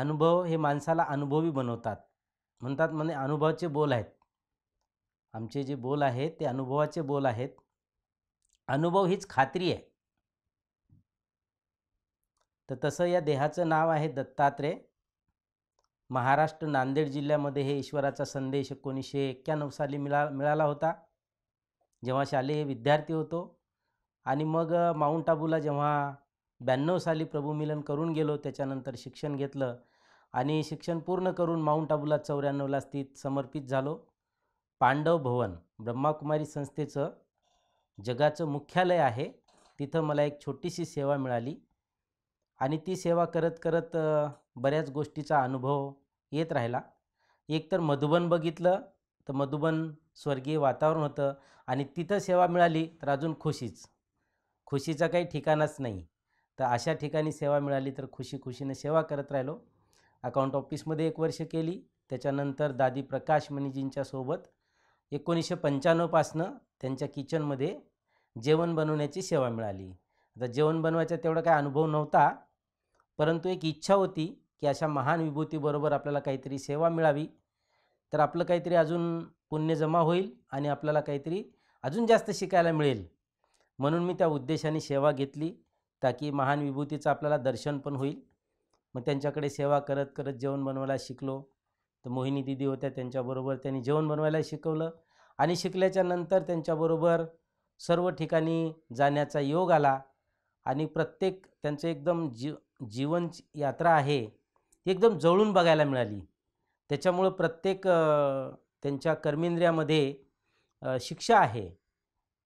अनुभव हे माणसाला अनुभवी बनवतात म्हणतात म्हणजे अनुभवाचे बोल आहेत आमचे जे बोल आहेत ते अनुभवाचे बोल आहेत अनुभव हीच खात्री आहे तर तसं या देहाचं नाव आहे दत्तात्रेय महाराष्ट्र नांदेड जिल्ह्यामध्ये हे ईश्वराचा संदेश एकोणीसशे एक्क्याण्णव साली मिळा मिळाला होता जेव्हा शालेय विद्यार्थी होतो आणि मग माउंट आबूला जेव्हा ब्याण्णव साली मिलन करून गेलो त्याच्यानंतर शिक्षण घेतलं आणि शिक्षण पूर्ण करून माउंट आबूला चौऱ्याण्णवला स्थित समर्पित झालो पांडव भवन ब्रह्माकुमारी संस्थेचं जगाचं मुख्यालय आहे तिथं मला एक छोटीशी सेवा मिळाली आणि ती सेवा करत करत बऱ्याच गोष्टीचा अनुभव येत राहिला एकतर मधुबन बघितलं तर मधुबन स्वर्गीय वातावरण होतं आणि तिथं सेवा मिळाली तर अजून खुशीच खुशीचं काही ठिकाणच नाही तर अशा ठिकाणी सेवा मिळाली तर खुशी खुशीने सेवा करत राहिलो अकाउंट ऑफिसमध्ये एक वर्ष केली त्याच्यानंतर दादी प्रकाश मणिजींच्या सोबत एकोणीसशे पंच्याण्णवपासनं त्यांच्या किचनमध्ये जेवण बनवण्याची सेवा मिळाली आता जेवण बनवायचा तेवढा काही अनुभव नव्हता परंतु एक इच्छा होती की अशा महान विभूतीबरोबर आपल्याला काहीतरी सेवा मिळावी तर आपलं काहीतरी अजून पुण्य जमा होईल आणि आपल्याला काहीतरी अजून जास्त शिकायला मिळेल म्हणून मी त्या उद्देशाने सेवा घेतली ताकी महान विभूतीचं आपल्याला दर्शन पण होईल मग त्यांच्याकडे सेवा करत करत जेवण बनवायला शिकलो तर मोहिनी दिदी होत्या त्यांच्याबरोबर त्यांनी जेवण बनवायला शिकवलं आणि शिकल्याच्या नंतर त्यांच्याबरोबर सर्व ठिकाणी जाण्याचा योग आला आणि प्रत्येक त्यांचं एकदम जीव जीवन यात्रा आहे ती एकदम जळून बघायला मिळाली त्याच्यामुळं प्रत्येक त्यांच्या कर्मेंद्रियामध्ये शिक्षा आहे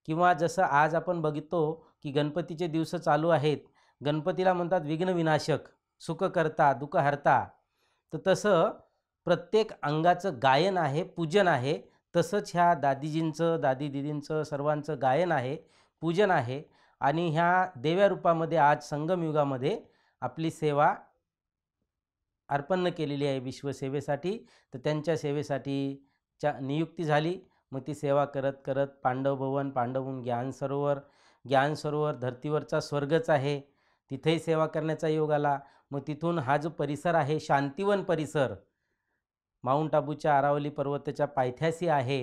किंवा जसं आज आपण बघितो की गणपतीचे दिवस चालू आहेत गणपतीला म्हणतात विघ्नविनाशक सुख करता दुःख हरता तर तसं प्रत्येक अंगाचं गायन आहे पूजन आहे तसंच ह्या दादीजींचं दादी दिदींचं सर्वांचं गायन आहे पूजन आहे आणि ह्या देव्या रूपामध्ये आज संगमयुगामध्ये आपली सेवा अर्पण केलेली आहे विश्वसेवेसाठी तर त्यांच्या सेवेसाठी च्या नियुक्ती झाली मग ती सेवा करत करत पांडव भवन ज्ञान सरोवर ज्ञान सरोवर धर्तीवरचा स्वर्गच आहे तिथेही सेवा करण्याचा योग आला मग तिथून हा जो परिसर आहे शांतीवन परिसर माउंट आबूच्या अरावली पर्वताच्या पायथ्याशी आहे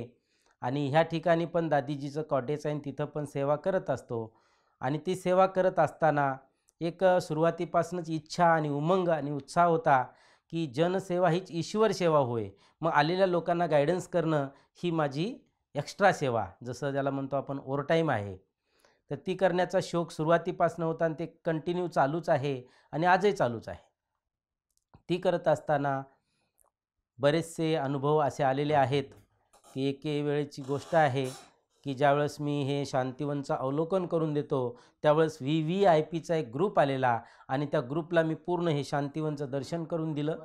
आणि ह्या ठिकाणी पण दादीजीचं कॉटेज आहे तिथं पण सेवा करत असतो आणि ती सेवा करत असताना एक सुरुवातीपासूनच इच्छा आणि उमंग आणि उत्साह होता की जनसेवा हीच ईश्वर सेवा होय मग आलेल्या लोकांना गायडन्स करणं ही माझी एक्स्ट्रा सेवा जसं ज्याला म्हणतो आपण ओवरटाईम आहे तर ती करण्याचा शौक सुरुवातीपासून होता आणि ते कंटिन्यू चालूच आहे आणि आजही चालूच आहे ती करत असताना बरेचसे अनुभव असे आलेले आहेत की एके वेळेची गोष्ट आहे की ज्यावेळेस मी हे शांतिवनचं अवलोकन करून देतो त्यावेळेस व्ही व्ही आय पीचा एक ग्रुप आलेला आणि त्या ग्रुपला मी पूर्ण हे शांतिवनचं दर्शन करून दिलं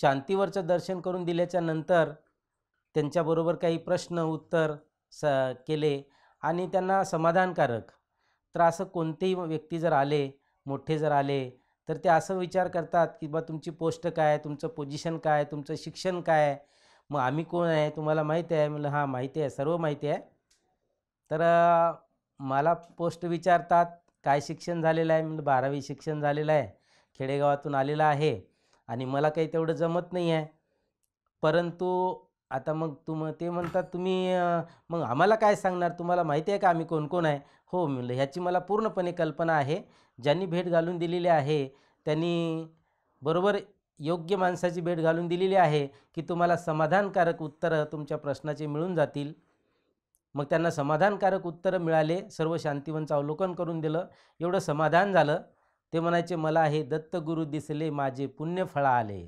शांतीवरचं दर्शन करून दिल्याच्या नंतर त्यांच्याबरोबर काही प्रश्न उत्तर स केले आणि त्यांना समाधानकारक तर असं कोणतेही व्यक्ती जर आले मोठे जर आले तर ते असं विचार करतात की बा तुमची पोस्ट काय तुमचं पोजिशन काय तुमचं शिक्षण काय मग आम्ही कोण आहे तुम्हाला माहिती आहे म्हणलं हां माहिती आहे सर्व माहिती आहे तर मला पोस्ट विचारतात काय शिक्षण झालेलं आहे म्हणलं बारावी शिक्षण झालेलं आहे खेडेगावातून आलेलं आहे आणि मला काही तेवढं जमत नाही आहे परंतु आता मग तुम ते म्हणतात तुम्ही मग आम्हाला काय सांगणार तुम्हाला माहिती आहे का आम्ही कोण कोण आहे हो म्हणलं ह्याची मला पूर्णपणे कल्पना आहे ज्यांनी भेट घालून दिलेली आहे त्यांनी बरोबर योग्य माणसाची भेट घालून दिलेली आहे की तुम्हाला समाधानकारक उत्तरं तुमच्या प्रश्नाचे मिळून जातील मग त्यांना समाधानकारक उत्तरं मिळाले सर्व शांतिवनचं अवलोकन करून दिलं एवढं समाधान झालं ते म्हणायचे मला हे दत्तगुरू दिसले माझे पुण्यफळा आले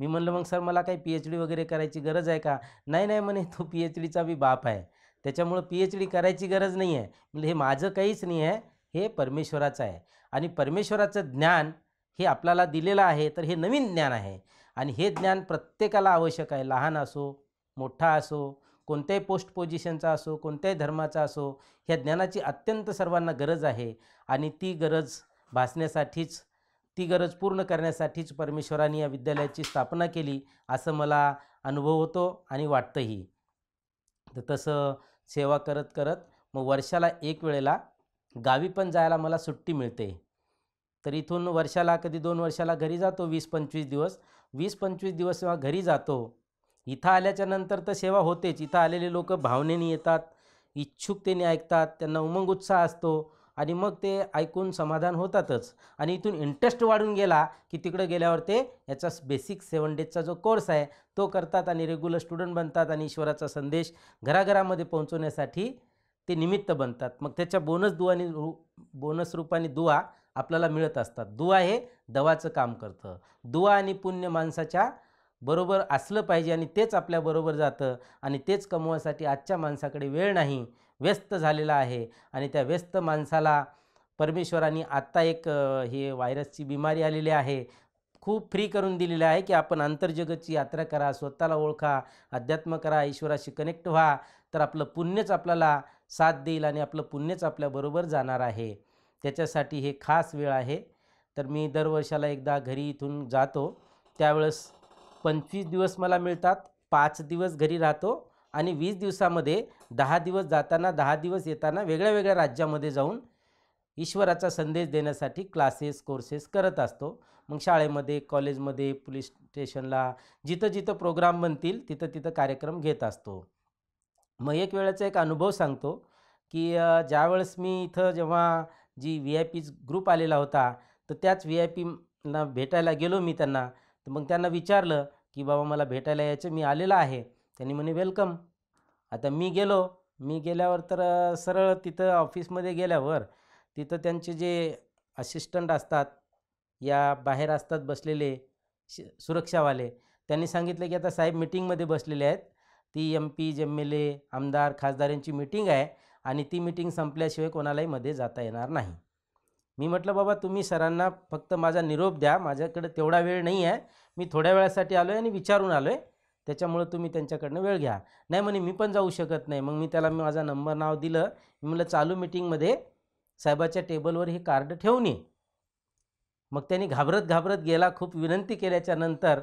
मी म्हणलं मग सर मला काही पी एच डी वगैरे करायची गरज आहे का नाही नाही म्हणे तू पी एच डीचा बी बाप आहे त्याच्यामुळं पी एच डी करायची गरज नाही आहे म्हणजे हे माझं काहीच नाही आहे हे परमेश्वराचं आहे आणि परमेश्वराचं ज्ञान हे आपल्याला दिलेलं आहे तर हे नवीन ज्ञान आहे आणि हे ज्ञान प्रत्येकाला आवश्यक आहे लहान असो मोठा असो कोणत्याही पोस्ट पोझिशनचा असो कोणत्याही धर्माचा असो ह्या ज्ञानाची अत्यंत सर्वांना गरज आहे आणि ती गरज भासण्यासाठीच ती गरज पूर्ण करण्यासाठीच परमेश्वराने या विद्यालयाची स्थापना केली असं मला अनुभव होतो आणि वाटतंही तर तसं सेवा करत करत मग वर्षाला एक वेळेला गावी पण जायला मला सुट्टी मिळते तर इथून वर्षाला कधी दोन वर्षाला घरी जातो वीस पंचवीस दिवस वीस पंचवीस दिवस जेव्हा घरी जातो इथं आल्याच्या नंतर तर सेवा होतेच इथं आलेले लोक भावनेने येतात इच्छुकतेने ऐकतात त्यांना उमंग उत्साह असतो आणि मग ते ऐकून समाधान होतातच आणि इथून इंटरेस्ट वाढून गेला की तिकडं गेल्यावर ते याचा बेसिक सेवन डेजचा जो कोर्स आहे तो करतात आणि रेग्युलर स्टुडंट बनतात आणि ईश्वराचा संदेश घराघरामध्ये पोहोचवण्यासाठी ते निमित्त बनतात मग त्याच्या बोनस दुवाने रू बोनस रूपाने दुवा आपल्याला मिळत असतात दुवा हे दवाचं काम करतं दुवा आणि पुण्य माणसाच्या बरोबर असलं पाहिजे आणि तेच आपल्याबरोबर जातं आणि तेच कमवायसाठी आजच्या माणसाकडे वेळ नाही व्यस्त झालेला आहे आणि त्या व्यस्त माणसाला परमेश्वराने आत्ता एक हे व्हायरसची बिमारी आलेली आहे खूप फ्री करून दिलेलं आहे की आपण आंतरजगतची यात्रा करा स्वतःला ओळखा अध्यात्म करा ईश्वराशी कनेक्ट व्हा तर आपलं पुण्यच आपल्याला साथ देईल आणि आपलं पुण्यच आपल्याबरोबर जाणार आहे त्याच्यासाठी हे खास वेळ आहे तर मी दरवर्षाला एकदा घरी इथून जातो त्यावेळेस पंचवीस दिवस मला मिळतात पाच दिवस घरी राहतो आणि वीस दिवसामध्ये दहा दिवस जाताना दहा दिवस येताना वेगळ्या वेगळ्या राज्यामध्ये जाऊन ईश्वराचा संदेश देण्यासाठी क्लासेस कोर्सेस करत असतो मग शाळेमध्ये कॉलेजमध्ये पोलीस स्टेशनला जिथं जिथं प्रोग्राम बनतील तिथं तिथं कार्यक्रम घेत असतो मग एक वेळेचा एक अनुभव सांगतो की ज्यावेळेस मी इथं जेव्हा G V I P group आलेला होता तर त्याच व्ही आय पीना भेटायला गेलो मी त्यांना तर मग त्यांना विचारलं की बाबा मला भेटायला यायचं मी आलेलं आहे त्यांनी म्हणे वेलकम आता मी गेलो मी गेल्यावर तर सरळ तिथं ऑफिसमध्ये गेल्यावर तिथं त्यांचे जे असिस्टंट असतात या बाहेर असतात बसलेले शि सुरक्षावाले त्यांनी सांगितलं की आता साहेब मिटिंगमध्ये बसलेले आहेत ती M P M L A आमदार खासदार यांची मिटिंग आहे आणि ती मिटिंग संपल्याशिवाय कोणालाही मध्ये जाता येणार नाही मी म्हटलं बाबा तुम्ही सरांना फक्त माझा निरोप द्या माझ्याकडे तेवढा वेळ नाही आहे मी थोड्या वेळासाठी आलो आहे आणि विचारून आलो आहे त्याच्यामुळं तुम्ही त्यांच्याकडनं वेळ घ्या नाही म्हणे मी पण जाऊ शकत नाही मग मी त्याला मी माझा नंबर नाव दिलं मी म्हटलं चालू मिटिंगमध्ये साहेबाच्या टेबलवर हे कार्ड ठेवून ये मग त्यांनी घाबरत घाबरत गेला खूप विनंती केल्याच्या नंतर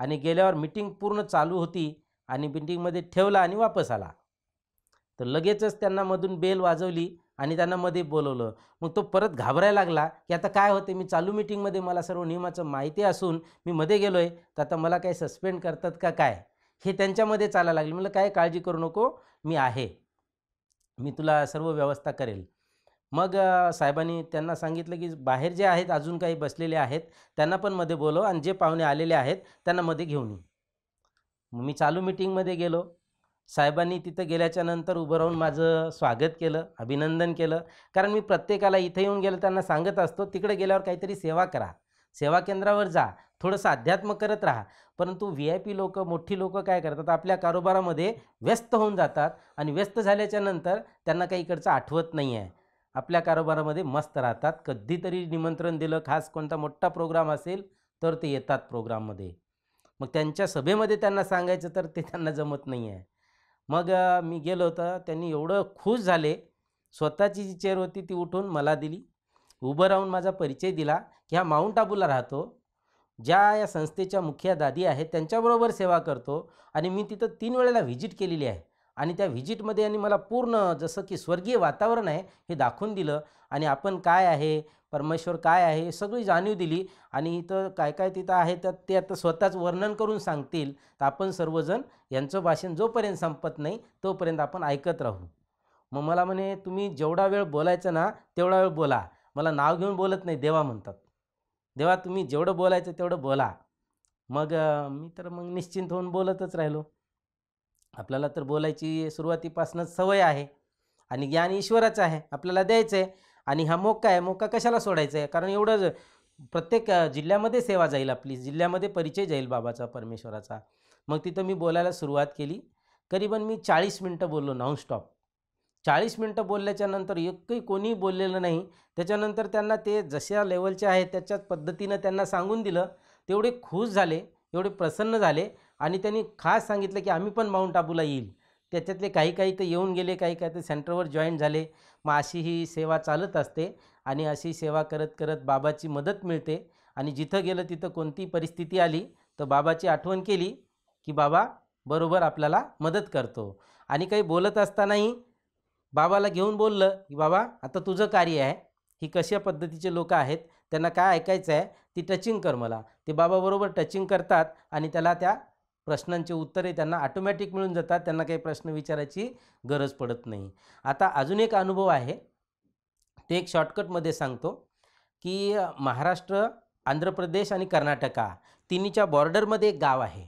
आणि गेल्यावर मिटिंग पूर्ण चालू होती आणि मिटिंगमध्ये ठेवला आणि वापस आला तर लगेचच त्यांना मधून बेल वाजवली आणि त्यांना मध्ये बोलवलं मग तो परत घाबरायला लागला की आता काय होते मी चालू मिटिंगमध्ये मला सर्व नियमाचं माहिती असून मी मध्ये गेलो आहे तर आता मला काय सस्पेंड करतात का काय हे त्यांच्यामध्ये चालायला लागले मला काय काळजी करू नको मी आहे मी तुला सर्व व्यवस्था करेल मग साहेबांनी त्यांना सांगितलं की बाहेर जे आहेत अजून काही बसलेले आहेत त्यांना पण मध्ये बोलव आणि जे पाहुणे आलेले आहेत त्यांना मध्ये घेऊन मी चालू मिटिंगमध्ये गेलो साहेबांनी तिथं गेल्याच्या नंतर उभं राहून माझं स्वागत केलं अभिनंदन केलं कारण मी प्रत्येकाला इथे येऊन गेलं त्यांना सांगत असतो तिकडे गेल्यावर काहीतरी सेवा करा सेवा केंद्रावर जा थोडंसं अध्यात्म करत राहा परंतु व्ही आय पी लोकं मोठी लोकं काय करतात आपल्या कारोबारामध्ये व्यस्त होऊन जातात आणि व्यस्त झाल्याच्या नंतर त्यांना काही इकडचं आठवत नाही आहे आपल्या कारोबारामध्ये मस्त राहतात कधीतरी निमंत्रण दिलं खास कोणता मोठा प्रोग्राम असेल तर ते येतात प्रोग्राममध्ये मग त्यांच्या सभेमध्ये त्यांना सांगायचं तर ते त्यांना जमत नाही आहे मग मी गेलो होतो त्यांनी एवढं खुश झाले स्वतःची जी चेअर होती ती उठून मला दिली उभं राहून माझा परिचय दिला की हा माउंट आबूला राहतो ज्या या संस्थेच्या मुख्या दादी आहेत त्यांच्याबरोबर सेवा करतो आणि मी तिथं तीन वेळेला व्हिजिट केलेली आहे आणि त्या व्हिजिटमध्ये यांनी मला पूर्ण जसं की स्वर्गीय वातावरण आहे हे दाखवून दिलं आणि आपण काय आहे परमेश्वर काय आहे हे सगळी जाणीव दिली आणि इथं काय काय तिथं आहे तर ते आता स्वतःच वर्णन करून सांगतील तर आपण सर्वजण यांचं भाषण जोपर्यंत संपत नाही तोपर्यंत आपण ऐकत राहू मग मला म्हणे तुम्ही जेवढा वेळ बोलायचं ना तेवढा वेळ बोला मला नाव घेऊन बोलत नाही देवा म्हणतात देवा तुम्ही जेवढं बोलायचं तेवढं बोला मग मी तर मग निश्चिंत होऊन बोलतच राहिलो आपल्याला तर बोलायची सुरुवातीपासूनच सवय आहे आणि ज्ञान ईश्वराचं आहे आपल्याला द्यायचं आहे आणि हा मोका आहे मोका कशाला सोडायचा आहे कारण एवढं प्रत्येक जिल्ह्यामध्ये सेवा जाईल आपली जिल्ह्यामध्ये परिचय जाईल बाबाचा परमेश्वराचा मग तिथं मी बोलायला सुरुवात केली करीबन मी चाळीस मिनटं बोललो नॉनस्टॉप चाळीस मिनटं बोलल्याच्यानंतर एकही कोणी बोललेलं नाही त्याच्यानंतर त्यांना ते जशा लेवलचे आहे त्याच्याच पद्धतीनं त्यांना सांगून दिलं तेवढे खुश झाले एवढे प्रसन्न झाले आणि त्यांनी खास सांगितलं की आम्ही पण माउंट आबूला येईल त्याच्यातले काही काही तर येऊन गेले काही काही तर सेंटरवर जॉईन झाले मग अशी ही सेवा चालत असते आणि अशी सेवा करत करत बाबाची मदत मिळते आणि जिथं गेलं तिथं कोणती परिस्थिती आली तर बाबाची आठवण केली की बाबा बरोबर आपल्याला मदत करतो आणि काही बोलत असतानाही बाबाला घेऊन बोललं की बाबा आता तुझं कार्य आहे ही कशा पद्धतीचे लोक आहेत त्यांना काय ऐकायचं आहे ती टचिंग कर मला ते बाबाबरोबर टचिंग करतात आणि त्याला त्या प्रश्नांचे उत्तरे त्यांना ऑटोमॅटिक मिळून जातात त्यांना काही प्रश्न विचारायची गरज पडत नाही आता अजून एक अनुभव आहे ते एक शॉर्टकटमध्ये सांगतो की महाराष्ट्र आंध्र प्रदेश आणि कर्नाटका तिन्हीच्या बॉर्डरमध्ये एक गाव आहे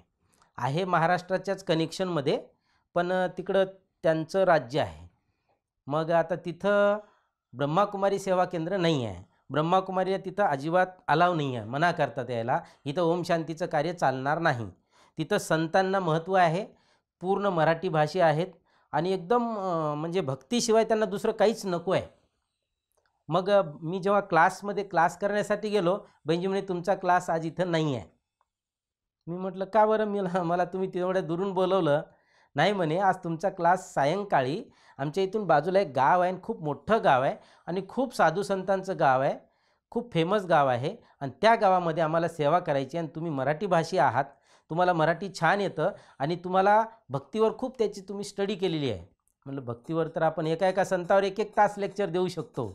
आहे महाराष्ट्राच्याच कनेक्शनमध्ये पण तिकडं त्यांचं राज्य आहे मग आता तिथं ब्रह्माकुमारी सेवा केंद्र नाही आहे ब्रह्माकुमारी तिथं अजिबात अलाव नाही आहे मना करतात यायला इथं ओम शांतीचं कार्य चालणार नाही तिथं संतांना महत्त्व आहे पूर्ण मराठी भाषी आहेत आणि एकदम म्हणजे भक्तीशिवाय त्यांना दुसरं काहीच नको आहे मग मी जेव्हा क्लासमध्ये क्लास करण्यासाठी गेलो बहिणजी म्हणे तुमचा क्लास आज इथं नाही आहे मी म्हटलं का बरं मी मला तुम्ही तेवढ्या दुरून बोलवलं नाही म्हणे आज तुमचा क्लास सायंकाळी आमच्या इथून बाजूला एक गाव आहे आणि खूप मोठं गाव आहे आणि खूप साधू संतांचं गाव आहे खूप फेमस गाव आहे आणि त्या गावामध्ये आम्हाला सेवा करायची आणि तुम्ही मराठी भाषी आहात तुम्हाला मराठी छान येतं आणि तुम्हाला भक्तीवर खूप त्याची तुम्ही स्टडी केलेली आहे म्हटलं भक्तीवर तर आपण एका एका संतावर एक एक तास लेक्चर देऊ शकतो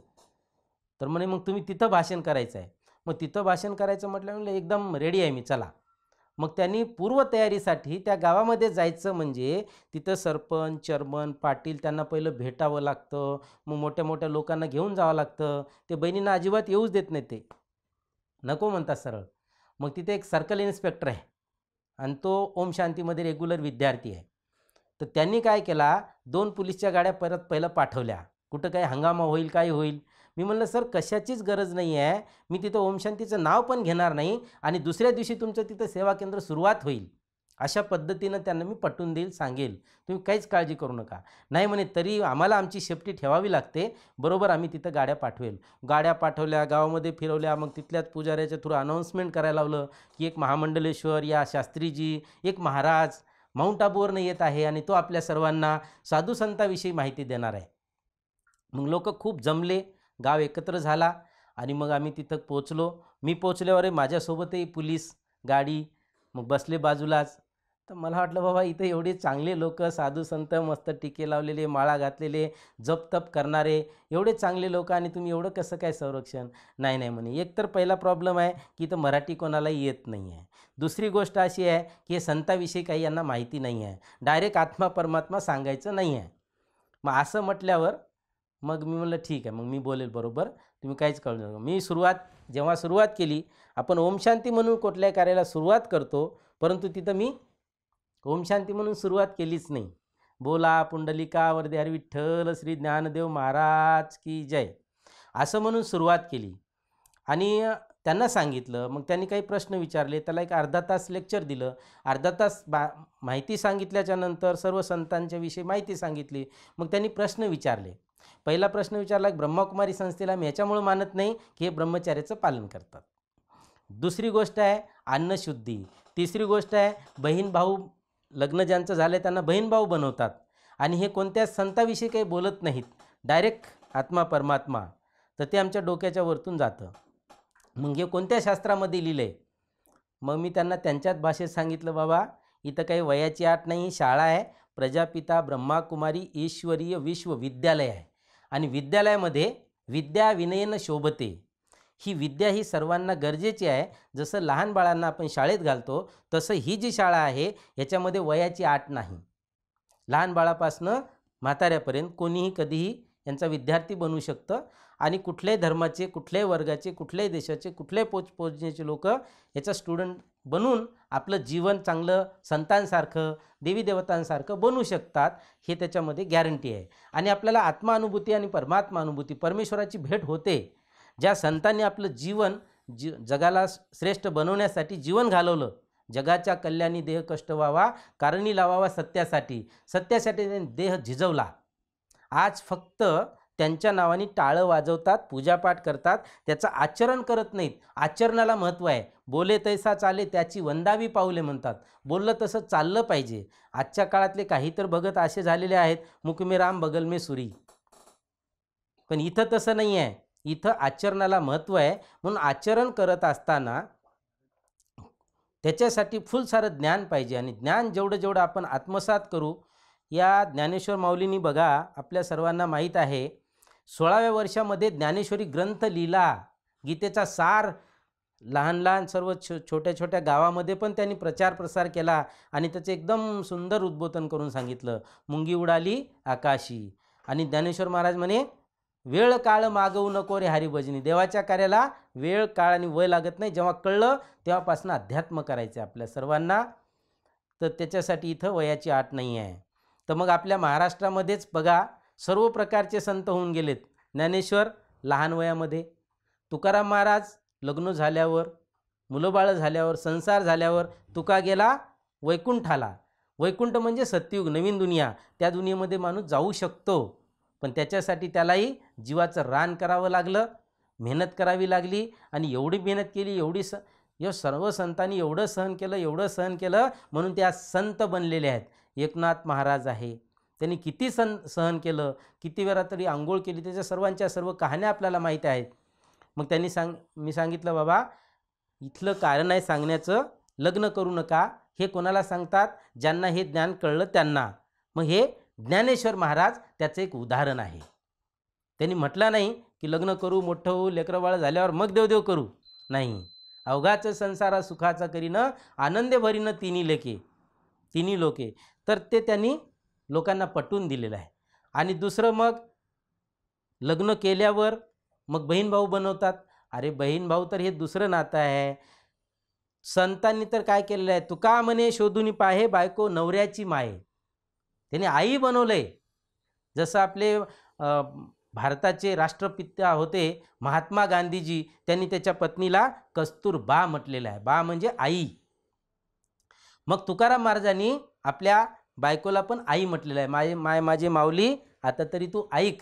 तर म्हणे मग तुम्ही तिथं भाषण करायचं आहे मग तिथं भाषण करायचं म्हटलं म्हणजे एकदम रेडी आहे मी चला मग त्यांनी पूर्वतयारीसाठी त्या गावामध्ये जायचं म्हणजे तिथं सरपंच चर्मन पाटील त्यांना पहिलं भेटावं लागतं मग मोठ्या मोठ्या लोकांना घेऊन जावं लागतं ते बहिणींना अजिबात येऊच देत नाही ते नको म्हणतात सरळ मग तिथे एक सर्कल इन्स्पेक्टर आहे आणि तो ओम शांतीमध्ये रेग्युलर विद्यार्थी आहे तर त्यांनी काय केला दोन पोलीसच्या गाड्या परत पहिलं पाठवल्या कुठं काही हंगामा होईल काय होईल मी म्हणलं सर कशाचीच गरज नाही आहे मी तिथं ओमशांतीचं नाव पण घेणार नाही आणि दुसऱ्या दिवशी तुमचं तिथं सेवा केंद्र सुरुवात होईल अशा पद्धतीनं त्यांना मी पटवून देईल सांगेल तुम्ही काहीच काळजी करू नका नाही म्हणे तरी आम्हाला आमची शेफ्टी ठेवावी लागते बरोबर आम्ही तिथं गाड्या पाठवेल गाड्या पाठवल्या गावामध्ये फिरवल्या मग तिथल्याच पुजाऱ्याच्या थ्रू अनाऊन्समेंट करायला लावलं की एक महामंडलेश्वर या शास्त्रीजी एक महाराज माउंट आबूवरनं येत आहे आणि तो आपल्या सर्वांना साधू संताविषयी माहिती देणार आहे मग लोक खूप जमले गाव एकत्र झाला आणि मग आम्ही तिथं पोचलो मी पोचल्यावर माझ्यासोबतही पुलीस गाडी मग बसले बाजूलाच तर मला वाटलं बाबा इथं एवढे चांगले लोक साधू संत मस्त टिके लावलेले माळा घातलेले जपतप करणारे एवढे चांगले लोक आणि तुम्ही एवढं कसं काय संरक्षण नाही नाही म्हणे एक तर पहिला प्रॉब्लेम आहे की इथं मराठी कोणाला येत नाही आहे दुसरी गोष्ट अशी आहे की हे संताविषयी काही यांना माहिती नाही आहे डायरेक्ट आत्मा परमात्मा सांगायचं नाही आहे मग असं म्हटल्यावर मग मी म्हटलं ठीक आहे मग मी बोलेल बरोबर तुम्ही काहीच कळू नका मी सुरुवात जेव्हा सुरुवात केली आपण ओमशांती म्हणून कुठल्याही कार्याला सुरुवात करतो परंतु तिथं मी ओमशांती म्हणून सुरुवात केलीच नाही बोला पुंडलिका वर्ध्यार विठ्ठल श्री ज्ञानदेव महाराज की जय असं म्हणून सुरुवात केली आणि त्यांना सांगितलं मग त्यांनी काही प्रश्न विचारले त्याला एक अर्धा तास लेक्चर दिलं अर्धा तास बा माहिती सांगितल्याच्या नंतर सर्व संतांच्या विषयी माहिती सांगितली मग त्यांनी प्रश्न विचारले पहिला प्रश्न विचारला की ब्रह्मकुमारी संस्थेला मी ह्याच्यामुळं मानत नाही की हे ब्रह्मचार्याचं पालन करतात दुसरी गोष्ट आहे अन्नशुद्धी तिसरी गोष्ट आहे बहीण भाऊ लग्न ज्यांचं झालं आहे त्यांना भाऊ बनवतात आणि हे कोणत्या संताविषयी काही बोलत नाहीत डायरेक्ट आत्मा परमात्मा तर ते आमच्या डोक्याच्या वरतून जातं मग हे कोणत्या शास्त्रामध्ये लिहिलं आहे मग मी त्यांना त्यांच्याच भाषेत सांगितलं बाबा इथं काही वयाची आठ नाही शाळा आहे प्रजापिता ब्रह्माकुमारी ईश्वरीय विश्वविद्यालय आहे आणि विद्यालयामध्ये विद्या विनयन शोभते ही विद्या ही सर्वांना गरजेची आहे जसं लहान बाळांना आपण शाळेत घालतो तसं ही जी शाळा आहे याच्यामध्ये वयाची आट नाही लहान बाळापासनं म्हाताऱ्यापर्यंत कोणीही कधीही यांचा विद्यार्थी बनू शकतं आणि कुठल्याही धर्माचे कुठल्याही वर्गाचे कुठल्याही देशाचे कुठल्याही पोच पोचण्याचे लोक याचा स्टुडंट बनून आपलं जीवन चांगलं संतांसारखं देवीदेवतांसारखं बनू शकतात हे त्याच्यामध्ये गॅरंटी आहे आणि आपल्याला आत्मानुभूती आणि परमात्मानुभूती परमेश्वराची भेट होते ज्या संतांनी आपलं जीवन जी जगाला श्रेष्ठ बनवण्यासाठी जीवन घालवलं जगाच्या कल्याणी देह कष्ट व्हावा कारणी लावावा सत्यासाठी सत्यासाठी त्यांनी देह झिजवला आज फक्त त्यांच्या नावाने टाळं वाजवतात पूजापाठ करतात त्याचं आचरण करत नाहीत आचरणाला महत्त्व आहे बोले तैसा चाले त्याची वंदावी पावले म्हणतात बोललं तसं चाललं पाहिजे आजच्या काळातले काही तर भगत असे झालेले आहेत मुकमे राम बगलमे सुरी पण इथं तसं नाही आहे इथं आचरणाला महत्त्व आहे म्हणून आचरण करत असताना त्याच्यासाठी फुल ज्ञान पाहिजे आणि ज्ञान जेवढं जेवढं आपण आत्मसात करू या ज्ञानेश्वर माऊलीनी बघा आपल्या सर्वांना माहीत आहे सोळाव्या वर्षामध्ये ज्ञानेश्वरी ग्रंथ लिहिला गीतेचा सार लहान लहान सर्व छो छोट्या छोट्या गावामध्ये पण त्यांनी प्रचार प्रसार केला आणि त्याचं एकदम सुंदर उद्बोधन करून सांगितलं मुंगी उडाली आकाशी आणि ज्ञानेश्वर महाराज म्हणे वेळ काळ मागवू नको रे हरिभजनी देवाच्या कार्याला वेळ काळ आणि वय लागत नाही जेव्हा कळलं तेव्हापासून अध्यात्म करायचं आपल्या सर्वांना तर त्याच्यासाठी इथं वयाची आट नाही आहे तर मग आपल्या महाराष्ट्रामध्येच बघा सर्व प्रकारचे संत होऊन गेलेत ज्ञानेश्वर लहान वयामध्ये तुकाराम महाराज लग्न झाल्यावर मुलंबाळं झाल्यावर संसार झाल्यावर तुका गेला वैकुंठाला वैकुंठ म्हणजे सत्ययुग नवीन दुनिया त्या दुनियेमध्ये माणूस जाऊ शकतो पण त्याच्यासाठी त्यालाही जीवाचं रान करावं लागलं मेहनत करावी लागली आणि एवढी मेहनत केली एवढी स य सर्व संतांनी एवढं सहन केलं एवढं सहन केलं म्हणून त्या संत बनलेले आहेत एकनाथ महाराज आहे त्यांनी किती सन सहन केलं किती वेळा तरी आंघोळ केली त्याच्या सर्वांच्या सर्व कहाण्या आपल्याला माहीत आहेत मग त्यांनी सांग मी सांगितलं बाबा इथलं कारण आहे सांगण्याचं लग्न करू नका हे कोणाला सांगतात ज्यांना हे ज्ञान कळलं त्यांना मग हे ज्ञानेश्वर महाराज त्याचं एक उदाहरण आहे त्यांनी म्हटलं नाही की लग्न करू मोठं होऊ लेकरवाळ झाल्यावर मग देवदेव करू नाही अवघाचं संसारा सुखाचा करीनं आनंदे भरीनं तिन्ही लेके तिन्ही लोके तर ते त्यांनी लोकांना पटवून दिलेलं आहे आणि दुसरं मग लग्न केल्यावर मग बहीण भाऊ बनवतात अरे बहीण भाऊ तर हे दुसरं नातं आहे संतांनी तर काय केलेलं आहे तुका म्हणे शोधून पाहे बायको नवऱ्याची माये त्यांनी आई आहे जसं आपले भारताचे राष्ट्रपित्या होते महात्मा गांधीजी त्यांनी त्याच्या पत्नीला बा म्हटलेलं आहे बा म्हणजे आई मग तुकाराम महाराजांनी आपल्या बायकोला पण आई म्हटलेलं आहे माझे माय माझे माऊली आता तरी तू ऐक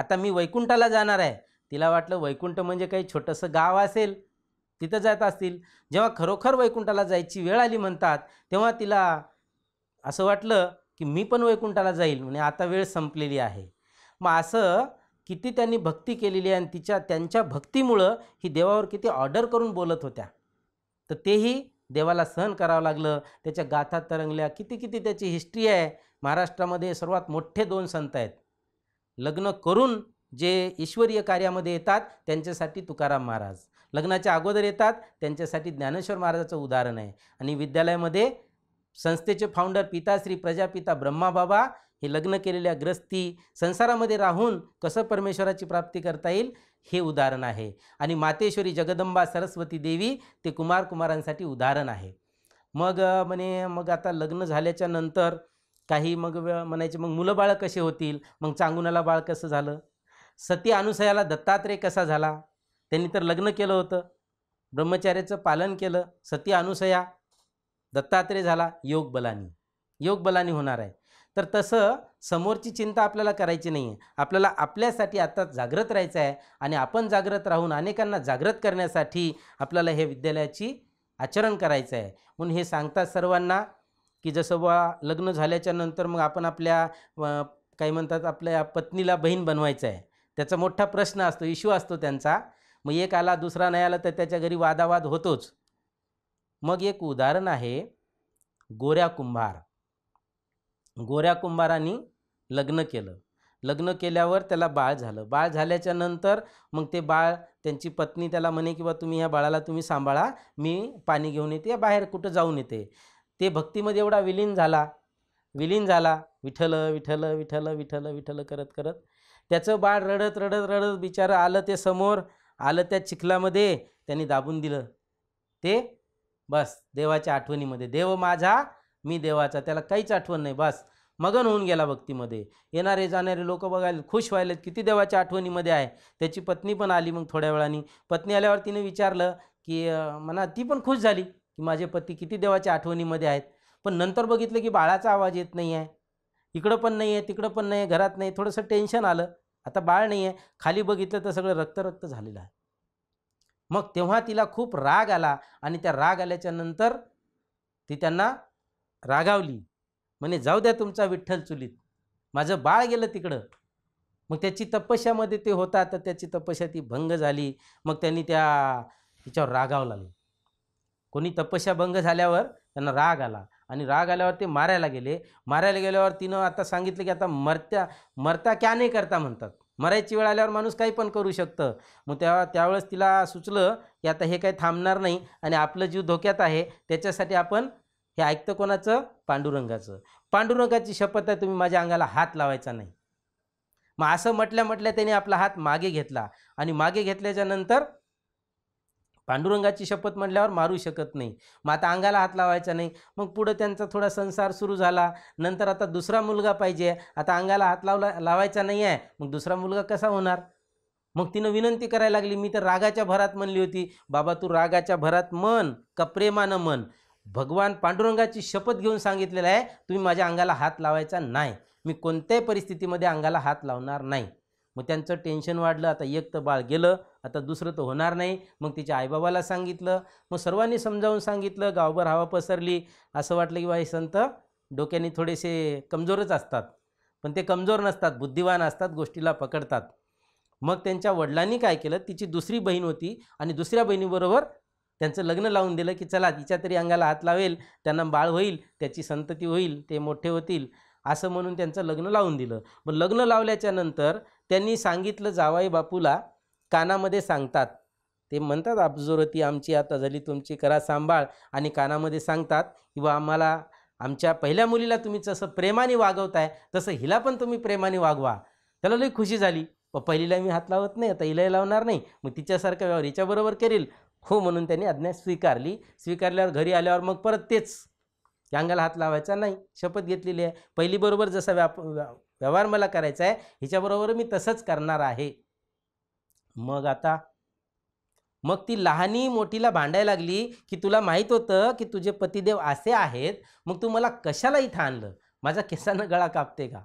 आता मी वैकुंठाला जाणार आहे तिला वाटलं वैकुंठ म्हणजे काही छोटंसं गाव असेल तिथं जात असतील जेव्हा खरोखर वैकुंठाला जायची वेळ आली म्हणतात तेव्हा तिला असं वाटलं की मी पण वैकुंठाला जाईल म्हणजे आता वेळ संपलेली आहे मग असं किती त्यांनी भक्ती केलेली आहे आणि तिच्या त्यांच्या भक्तीमुळं ही देवावर किती ऑर्डर करून बोलत होत्या तर तेही देवाला सहन करावं लागलं त्याच्या गाथा तरंगल्या किती किती त्याची हिस्ट्री आहे महाराष्ट्रामध्ये सर्वात मोठे दोन संत आहेत लग्न करून जे ईश्वरीय कार्यामध्ये येतात त्यांच्यासाठी तुकाराम महाराज लग्नाच्या अगोदर येतात त्यांच्यासाठी ज्ञानेश्वर महाराजाचं उदाहरण आहे आणि विद्यालयामध्ये संस्थेचे फाउंडर पिताश्री प्रजापिता ब्रह्माबाबा हे लग्न केलेल्या ग्रस्ती संसारामध्ये राहून कसं परमेश्वराची प्राप्ती करता येईल हे उदाहरण आहे आणि मातेश्वरी जगदंबा सरस्वती देवी ते कुमार कुमारांसाठी उदाहरण आहे मग म्हणे मग आता लग्न झाल्याच्या नंतर काही मग म्हणायचे मग मुलं बाळ कसे होतील मग चांगुणाला बाळ कसं झालं सती अनुसयाला दत्तात्रय कसा झाला त्यांनी तर लग्न केलं होतं ब्रह्मचार्याचं पालन केलं सती अनुसया दत्तात्रय झाला योग बलानी योग बलानी होणार आहे तर तसं समोरची चिंता आपल्याला करायची नाही आहे आपल्याला आपल्यासाठी आत्ता जागृत राहायचं आहे आणि आपण जागृत राहून अनेकांना जागृत करण्यासाठी आपल्याला हे विद्यालयाची आचरण करायचं आहे म्हणून हे सांगतात सर्वांना की जसं बा लग्न झाल्याच्या नंतर मग आपण आपल्या काय म्हणतात आपल्या पत्नीला बहीण बनवायचं आहे त्याचा मोठा प्रश्न असतो इश्यू असतो त्यांचा मग एक आला दुसरा नाही आला तर त्याच्या घरी वादावाद होतोच मग एक उदाहरण आहे गोऱ्या कुंभार गोऱ्या कुंभारांनी लग्न केलं लग्न केल्यावर त्याला बाळ झालं बाळ झाल्याच्या नंतर मग ते बाळ त्यांची पत्नी त्याला म्हणे की बा तुम्ही ह्या बाळाला तुम्ही सांभाळा मी पाणी घेऊन येते बाहेर कुठं जाऊन येते ते भक्तीमध्ये एवढा विलीन झाला विलीन झाला विठल विठल विठल विठल विठल करत करत त्याचं बाळ रडत रडत रडत बिचारं आलं ते समोर आलं त्या चिखलामध्ये त्यांनी दाबून दिलं ते बस देवाच्या आठवणीमध्ये देव माझा मी देवाचा त्याला काहीच आठवण नाही बस मगन होऊन गेला भक्तीमध्ये येणारे जाणारे लोक बघायला खुश व्हायलेत किती देवाच्या आठवणीमध्ये आहे त्याची पत्नी पण आली मग थोड्या वेळाने पत्नी आल्यावर तिने विचारलं की मना ती पण खुश झाली की माझे पती किती देवाच्या आठवणीमध्ये आहेत पण नंतर बघितलं की बाळाचा आवाज येत नाही आहे इकडं पण नाही आहे तिकडं पण नाही आहे घरात नाही थोडंसं टेन्शन आलं आता बाळ नाही आहे खाली बघितलं तर सगळं रक्त रक्त झालेलं आहे मग तेव्हा तिला खूप राग आला आणि त्या राग आल्याच्या नंतर ती त्यांना रागावली म्हणे जाऊ द्या तुमचा विठ्ठल चुलीत माझं बाळ गेलं तिकडं मग त्याची तपश्यामध्ये ते होता तर त्याची तपस्या ती भंग झाली मग त्यांनी त्या तिच्यावर रागावं लागलं कोणी तपस्या भंग झाल्यावर त्यांना राग आला आणि राग आल्यावर ते मारायला गेले मारायला गेल्यावर तिनं आता सांगितलं की आता मरत्या मरता क्या नाही करता म्हणतात मरायची वेळ आल्यावर माणूस काही पण करू शकतं मग त्या त्यावेळेस तिला सुचलं की आता हे काही थांबणार नाही आणि आपलं जीव धोक्यात आहे त्याच्यासाठी आपण हे ऐकतं कोणाचं पांडुरंगाचं पांडुरंगाची शपथ आहे तुम्ही माझ्या अंगाला हात लावायचा नाही मग असं म्हटल्या म्हटल्या त्याने आपला हात मागे घेतला आणि मागे घेतल्याच्यानंतर पांडुरंगाची शपथ म्हटल्यावर मारू शकत नाही मग आता अंगाला हात लावायचा नाही मग पुढं त्यांचा थोडा संसार सुरू झाला नंतर आता दुसरा मुलगा पाहिजे आता अंगाला हात लावला लावायचा नाही आहे मग दुसरा मुलगा कसा होणार मग तिनं विनंती करायला लागली मी तर रागाच्या भरात म्हणली होती बाबा तू रागाच्या भरात मन का प्रेमानं मन भगवान पांडुरंगाची शपथ घेऊन सांगितलेलं आहे तुम्ही माझ्या अंगाला हात लावायचा नाही मी कोणत्याही परिस्थितीमध्ये अंगाला हात लावणार नाही मग त्यांचं टेन्शन वाढलं आता एक तर बाळ गेलं आता दुसरं तर होणार नाही मग तिच्या आईबाबाला सांगितलं मग सर्वांनी समजावून सांगितलं गावभर हवा पसरली असं वाटलं की बाई संत डोक्याने थोडेसे कमजोरच असतात पण ते कमजोर नसतात बुद्धिवान असतात गोष्टीला पकडतात मग त्यांच्या वडिलांनी काय केलं तिची दुसरी बहीण होती आणि दुसऱ्या बहिणीबरोबर त्यांचं लग्न लावून दिलं की चला तिच्या तरी अंगाला हात लावेल त्यांना बाळ होईल त्याची संतती होईल ते मोठे होतील असं म्हणून त्यांचं लग्न लावून दिलं मग लग्न लावल्याच्यानंतर त्यांनी सांगितलं जावाई बापूला कानामध्ये सांगतात ते म्हणतात होती आमची आता झाली तुमची करा सांभाळ आणि कानामध्ये सांगतात किंवा आम्हाला आमच्या पहिल्या मुलीला तुम्ही जसं प्रेमाने वागवताय तसं हिला पण तुम्ही प्रेमाने वागवा त्याला लई खुशी झाली व पहिलीला मी हात लावत नाही आता हिलाही लावणार नाही मग तिच्यासारखा व्यवहार हिच्याबरोबर करेल हो म्हणून त्यांनी आज्ञा स्वीकारली स्वीकारल्यावर घरी आल्यावर मग परत तेच अंगाला हात लावायचा नाही शपथ घेतलेली आहे पहिलीबरोबर जसा व्याप व्यवहार मला करायचा आहे हिच्याबरोबर मी तसंच करणार आहे मग आता मग ती लहानी मोठीला भांडायला लागली की तुला माहीत होतं की तुझे पतिदेव असे आहेत मग तू मला कशाला इथं आणलं माझा केसानं गळा कापते का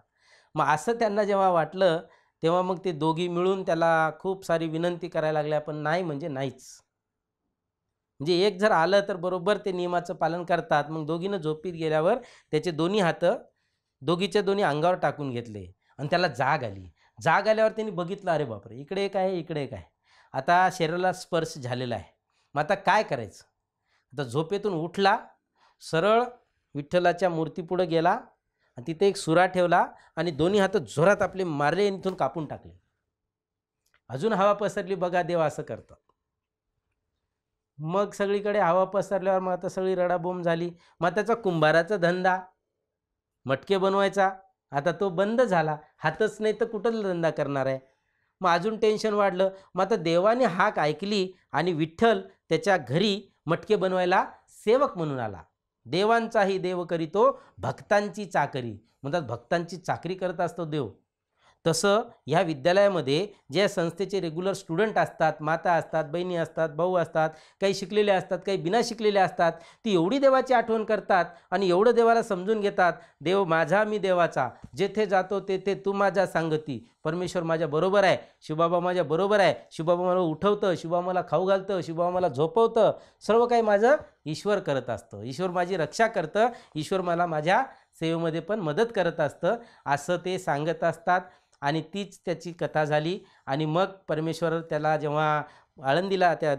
मग असं त्यांना जेव्हा वाटलं तेव्हा मग ते दोघी मिळून त्याला खूप सारी विनंती करायला लागल्या पण नाही म्हणजे नाहीच म्हणजे एक जर आलं तर बरोबर ते नियमाचं पालन करतात मग दोघीनं झोपीत गेल्यावर त्याचे दोन्ही हातं दोघीच्या दोन्ही अंगावर टाकून घेतले आणि त्याला जाग आली जाग आल्यावर त्यांनी बघितलं अरे बापरे इकडे एक आहे इकडे एक आहे आता शरीराला स्पर्श झालेला आहे मग आता काय करायचं आता झोपेतून उठला सरळ विठ्ठलाच्या मूर्तीपुढं गेला आणि तिथे एक सुरा ठेवला आणि दोन्ही हात जोरात आपले मारले आणि इथून कापून टाकले अजून हवा पसरली बघा देव असं करतात मग सगळीकडे हवा पसरल्यावर मग आता सगळी रडाबोम झाली मग त्याचा कुंभाराचा धंदा मटके बनवायचा आता तो बंद झाला हातच नाही तर कुठं धंदा करणार आहे मग अजून टेन्शन वाढलं मग आता देवाने हाक ऐकली आणि विठ्ठल त्याच्या घरी मटके बनवायला सेवक म्हणून आला देवांचाही देव करीतो भक्तांची चाकरी म्हणतात भक्तांची चाकरी करत असतो देव तसं ह्या विद्यालयामध्ये ज्या संस्थेचे रेग्युलर स्टुडंट असतात माता असतात बहिणी असतात भाऊ असतात काही शिकलेले असतात काही बिना शिकलेले असतात ती एवढी देवाची आठवण करतात आणि एवढं देवाला समजून घेतात देव माझा मी देवाचा जेथे जातो तेथे तू माझ्या सांगती परमेश्वर माझ्या बरोबर आहे शिवबाबा माझ्या बरोबर आहे शिवबाबा मला उठवतं शिवबाबा मला खाऊ घालतं शिवबाबा मला झोपवतं सर्व काही माझं ईश्वर करत असतं ईश्वर माझी रक्षा करतं ईश्वर मला माझ्या सेवेमध्ये पण मदत करत असतं असं ते सांगत असतात आणि तीच त्याची कथा झाली आणि मग परमेश्वर त्याला जेव्हा आळंदीला त्या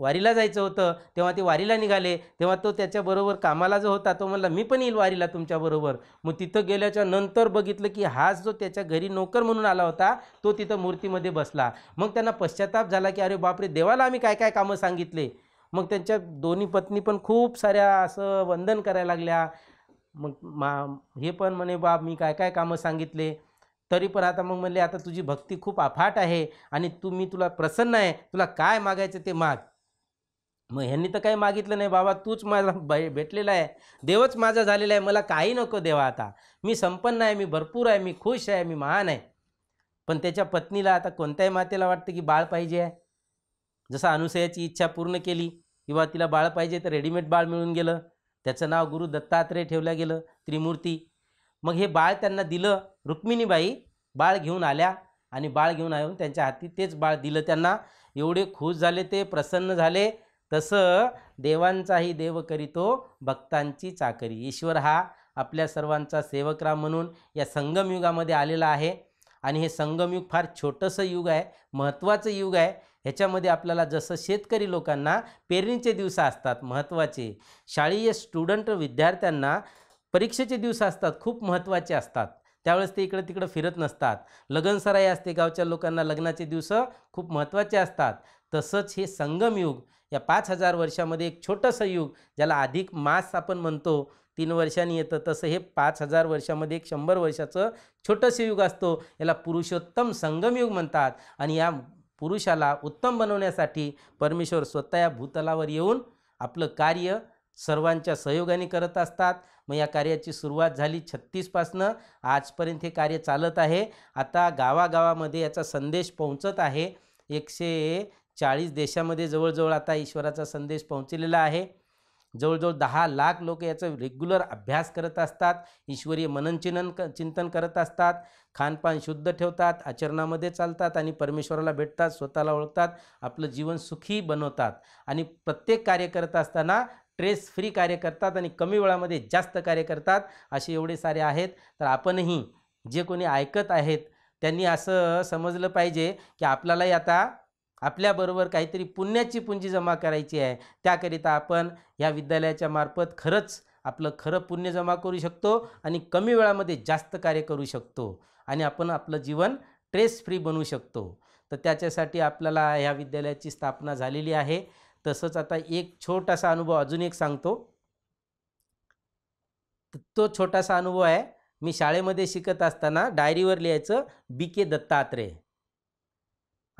वारीला जायचं होतं तेव्हा ते वारीला निघाले तेव्हा तो त्याच्याबरोबर कामाला जो होता तो म्हणला मी पण येईल वारीला तुमच्याबरोबर मग तिथं गेल्याच्या नंतर बघितलं की हाच जो त्याच्या घरी नोकर म्हणून आला होता तो तिथं मूर्तीमध्ये बसला मग त्यांना पश्चाताप झाला की अरे बापरे देवाला आम्ही काय काय कामं सांगितले मग त्यांच्या दोन्ही पत्नी पण खूप साऱ्या असं वंदन करायला लागल्या मग मा हे पण म्हणे बाप मी काय काय कामं सांगितले तरी पण आता मग म्हणले आता तुझी भक्ती खूप अफाट आहे आणि तू मी तुला प्रसन्न आहे तुला काय मागायचं ते माग मग ह्यांनी तर काही मागितलं नाही बाबा तूच माझा भेटलेला आहे देवच माझा झालेला आहे मला काही नको देवा आता मी संपन्न आहे मी भरपूर आहे मी खुश आहे मी महान आहे पण त्याच्या पत्नीला आता कोणत्याही मातेला वाटतं की बाळ पाहिजे आहे जसं अनुसयाची इच्छा पूर्ण केली किंवा तिला बाळ पाहिजे तर रेडीमेड बाळ मिळून गेलं त्याचं नाव गुरु दत्तात्रय ठेवलं गेलं त्रिमूर्ती मग हे बाळ त्यांना दिलं रुक्मिणीबाई बाळ घेऊन आल्या आणि बाळ घेऊन येऊन त्यांच्या हाती तेच बाळ दिलं त्यांना एवढे खुश झाले ते प्रसन्न झाले तसं देवांचाही देव करीतो भक्तांची चाकरी ईश्वर हा आपल्या सर्वांचा सेवकराम म्हणून या संगमयुगामध्ये आलेला आहे आणि हे संगमयुग फार छोटंसं युग आहे महत्त्वाचं युग आहे ह्याच्यामध्ये आपल्याला जसं शेतकरी लोकांना पेरणीचे दिवस असतात महत्त्वाचे शाळेय स्टुडंट विद्यार्थ्यांना परीक्षेचे दिवस असतात खूप महत्त्वाचे असतात त्यावेळेस ते इकडं तिकडं फिरत नसतात लगनसराई असते गावच्या लोकांना लग्नाचे दिवस खूप महत्त्वाचे असतात तसंच हे संगमयुग या पाच हजार वर्षामध्ये एक छोटंसं युग ज्याला अधिक मास आपण म्हणतो तीन वर्षांनी येतं तसं हे पाच हजार वर्षामध्ये एक शंभर वर्षाचं छोटंसं युग असतो याला पुरुषोत्तम संगमयुग म्हणतात आणि या पुरुषाला उत्तम बनवण्यासाठी परमेश्वर स्वतः या भूतलावर येऊन आपलं कार्य सर्वांच्या सहयोगाने करत असतात मग या कार्याची सुरुवात झाली छत्तीसपासनं आजपर्यंत हे कार्य चालत आहे आता गावागावामध्ये याचा संदेश पोहोचत आहे एकशे चाळीस देशामध्ये जवळजवळ आता ईश्वराचा संदेश पोहोचलेला आहे जवळजवळ दहा लाख लोक याचा रेग्युलर अभ्यास करत असतात ईश्वरीय मननचिनन क चिंतन करत असतात खानपान शुद्ध ठेवतात आचरणामध्ये चालतात आणि परमेश्वराला भेटतात स्वतःला ओळखतात आपलं जीवन सुखी बनवतात आणि प्रत्येक कार्य करत असताना स्ट्रेस फ्री कार्य करतात आणि कमी वेळामध्ये जास्त कार्य करतात असे एवढे सारे आहेत तर आपणही जे कोणी ऐकत आहेत त्यांनी असं समजलं पाहिजे की आपल्यालाही आता आपल्याबरोबर काहीतरी पुण्याची पुंजी जमा करायची आहे त्याकरिता आपण या विद्यालयाच्या मार्फत खरंच आपलं खरं पुण्य जमा करू शकतो आणि कमी वेळामध्ये जास्त कार्य करू शकतो आणि आपण आपलं जीवन ट्रेस फ्री बनवू शकतो तर त्याच्यासाठी आपल्याला ह्या विद्यालयाची स्थापना झालेली आहे तसंच आता एक छोटासा अनुभव अजून एक सांगतो तो छोटासा अनुभव आहे मी शाळेमध्ये शिकत असताना डायरीवर लिहायचं बी के दत्तात्रेय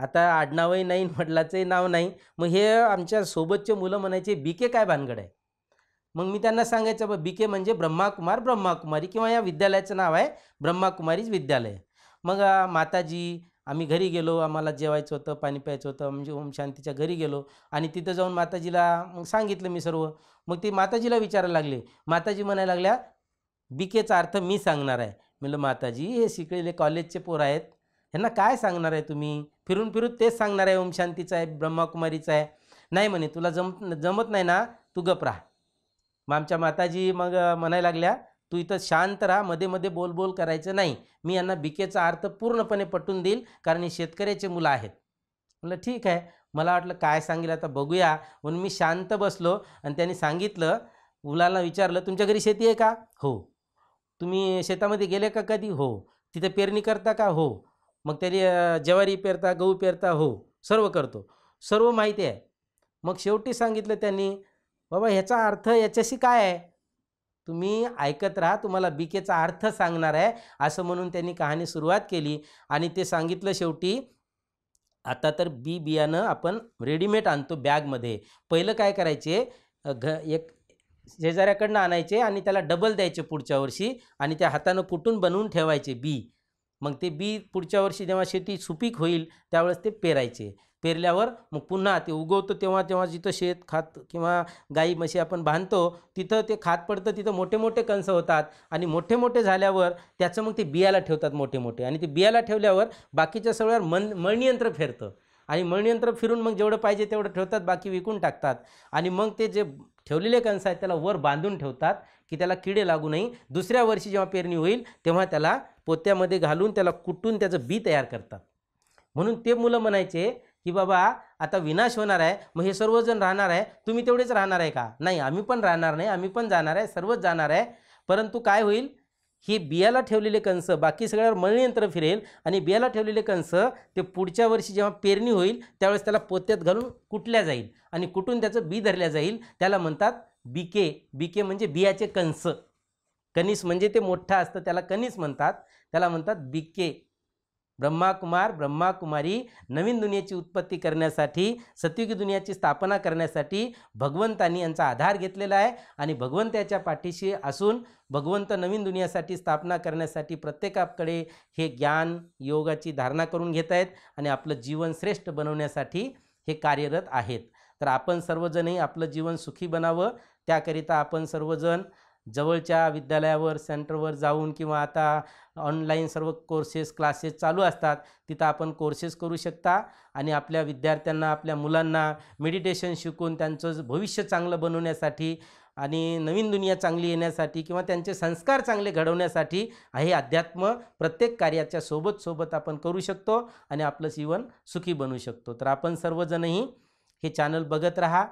आता आडनावही नाही म्हटलाचंही नाव नाही मग हे आमच्या सोबतचे मुलं म्हणायचे बी के काय भानगड आहे मग मी त्यांना सांगायचं बा बी के म्हणजे ब्रह्माकुमार ब्रह्माकुमारी किंवा या विद्यालयाचं नाव आहे ब्रह्माकुमारीच विद्यालय मग माताजी आम्ही घरी गेलो आम्हाला जेवायचं होतं पाणी प्यायचं होतं म्हणजे ओम शांतीच्या घरी गेलो आणि तिथं जाऊन माताजीला मग सांगितलं मी सर्व मग ती माताजीला विचारायला लागले माताजी म्हणायला लागल्या बिकेचा अर्थ मी सांगणार आहे म्हणलं माताजी हे शिकलेले कॉलेजचे पोर आहेत यांना काय सांगणार आहे तुम्ही फिरून फिरून तेच सांगणार आहे ओम शांतीचं आहे ब्रह्माकुमारीचं आहे नाही म्हणे तुला जमत जमत नाही ना तू गप राहा मग आमच्या माताजी मग म्हणायला लागल्या तू इथं शांत राहा मध्ये मध्ये बोल बोल करायचं नाही मी यांना बिकेचा अर्थ पूर्णपणे पटून देईल कारण हे शेतकऱ्याचे मुलं आहेत म्हटलं ठीक आहे मला वाटलं काय सांगेल आता बघूया म्हणून मी शांत बसलो आणि त्यांनी सांगितलं मुलाला विचारलं तुमच्या घरी शेती आहे का हो तुम्ही शेतामध्ये गेले का कधी हो तिथे पेरणी करता का हो मग त्यांनी ज्वारी पेरता गहू पेरता हो सर्व करतो सर्व माहिती आहे मग शेवटी सांगितलं त्यांनी बाबा ह्याचा अर्थ याच्याशी काय आहे तुम्ही ऐकत राहा तुम्हाला बीकेचा अर्थ सांगणार आहे असं म्हणून त्यांनी कहाणी सुरुवात केली आणि ते सांगितलं शेवटी आता तर बी बियाणं आपण रेडीमेड आणतो बॅगमध्ये पहिलं काय करायचे घ एक शेजाऱ्याकडनं आणायचे आणि त्याला डबल द्यायचे पुढच्या वर्षी आणि त्या हातानं कुटून बनवून ठेवायचे बी मग ते बी पुढच्या वर्षी जेव्हा शेती सुपीक होईल त्यावेळेस ते पेरायचे पेरल्यावर मग पुन्हा ते उगवतो तेव्हा तेव्हा जिथं शेत खात किंवा गाई म्हशी आपण बांधतो तिथं ते खात पडतं तिथं मोठे मोठे कंस होतात आणि मोठे मोठे झाल्यावर त्याचं मग ते बियाला ठेवतात मोठे मोठे आणि ते बियाला ठेवल्यावर बाकीच्या सगळ्यावर मन मळणीयंत्र फिरतं आणि मळणीयंत्र फिरून मग जेवढं पाहिजे तेवढं ठेवतात बाकी विकून टाकतात आणि मग ते जे ठेवलेले कंस आहेत त्याला वर बांधून ठेवतात की त्याला किडे लागू नये दुसऱ्या वर्षी जेव्हा पेरणी होईल तेव्हा त्याला पोत्यामध्ये घालून त्याला कुटून त्याचं बी तयार करतात म्हणून ते मुलं म्हणायचे की बाबा आता विनाश होणार आहे मग हे सर्वजण राहणार आहे तुम्ही तेवढेच राहणार आहे का नाही आम्ही पण राहणार नाही आम्ही पण जाणार आहे सर्वच जाणार आहे परंतु काय होईल हे बियाला ठेवलेले कंस बाकी सगळ्यावर मळणीयंत्र फिरेल आणि बियाला ठेवलेले कंस ते पुढच्या वर्षी जेव्हा पेरणी होईल त्यावेळेस त्याला पोत्यात घालून कुटल्या जाईल आणि कुटून त्याचं बी धरल्या जाईल त्याला म्हणतात बिके बिके म्हणजे बियाचे कंस कनिस म्हणजे ते मोठं असतं त्याला कनिस म्हणतात त्याला म्हणतात बिके ब्रह्माकुमार ब्रह्माकुमारी नवीन दुनियेची उत्पत्ती करण्यासाठी सत्युगी दुनियाची स्थापना करण्यासाठी भगवंतांनी यांचा आधार घेतलेला आहे आणि भगवंत याच्या पाठीशी असून भगवंत नवीन दुनियासाठी स्थापना करण्यासाठी प्रत्येकाकडे हे ज्ञान योगाची धारणा करून घेत आहेत आणि आपलं जीवन श्रेष्ठ बनवण्यासाठी हे कार्यरत आहेत तर आपण सर्वजणही आपलं जीवन सुखी बनावं त्याकरिता आपण सर्वजण जवळच्या विद्यालयावर सेंटरवर जाऊन किंवा आता ऑनलाईन सर्व कोर्सेस क्लासेस चालू असतात तिथं आपण कोर्सेस करू शकता आणि आपल्या विद्यार्थ्यांना आपल्या मुलांना मेडिटेशन शिकून त्यांचं भविष्य चांगलं बनवण्यासाठी आणि नवीन दुनिया चांगली येण्यासाठी किंवा त्यांचे संस्कार चांगले घडवण्यासाठी हे अध्यात्म प्रत्येक कार्याच्या सोबत सोबत आपण करू शकतो आणि आपलं जीवन सुखी बनवू शकतो तर आपण सर्वजणही हे चॅनल बघत राहा